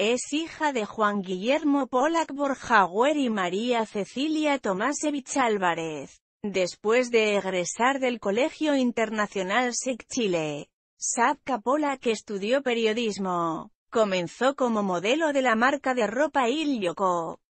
Es hija de Juan Guillermo Polak Borjauer y María Cecilia Tomasevich Álvarez. Después de egresar del Colegio Internacional Sec Chile, Sapka Pollack estudió periodismo. Comenzó como modelo de la marca de ropa Il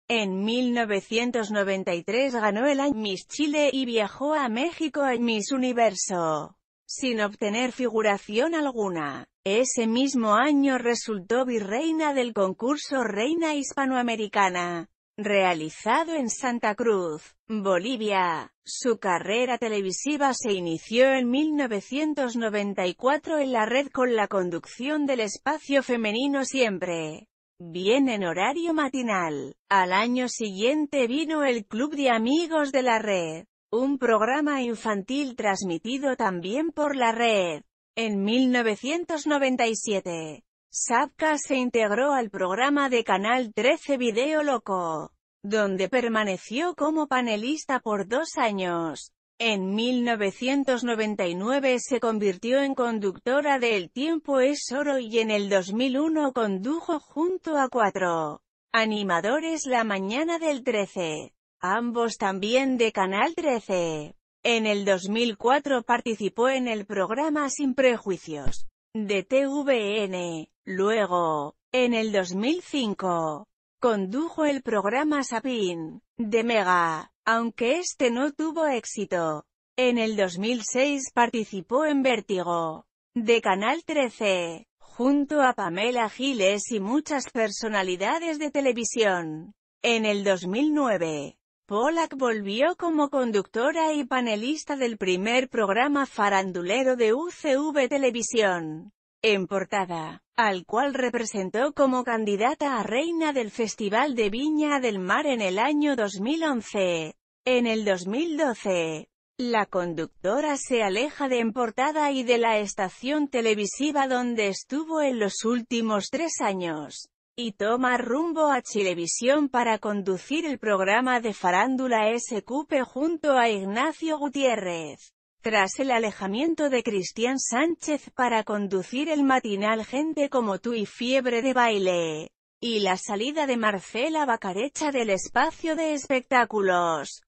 En 1993 ganó el año Miss Chile y viajó a México en Miss Universo sin obtener figuración alguna. Ese mismo año resultó virreina del concurso Reina Hispanoamericana, realizado en Santa Cruz, Bolivia. Su carrera televisiva se inició en 1994 en la red con la conducción del espacio femenino siempre. Bien en horario matinal. Al año siguiente vino el Club de Amigos de la Red, un programa infantil transmitido también por la red. En 1997, Sapka se integró al programa de Canal 13 Video Loco, donde permaneció como panelista por dos años. En 1999 se convirtió en conductora de El tiempo es oro y en el 2001 condujo junto a cuatro animadores La mañana del 13 ambos también de Canal 13. En el 2004 participó en el programa Sin Prejuicios, de TVN. Luego, en el 2005, condujo el programa Sapin, de Mega, aunque este no tuvo éxito. En el 2006 participó en Vértigo, de Canal 13, junto a Pamela Giles y muchas personalidades de televisión. En el 2009, Pollack volvió como conductora y panelista del primer programa farandulero de UCV Televisión, en portada, al cual representó como candidata a reina del Festival de Viña del Mar en el año 2011. En el 2012, la conductora se aleja de en portada y de la estación televisiva donde estuvo en los últimos tres años y toma rumbo a Chilevisión para conducir el programa de Farándula SQP junto a Ignacio Gutiérrez. Tras el alejamiento de Cristian Sánchez para conducir el matinal Gente como tú y Fiebre de baile, y la salida de Marcela Bacarecha del espacio de espectáculos,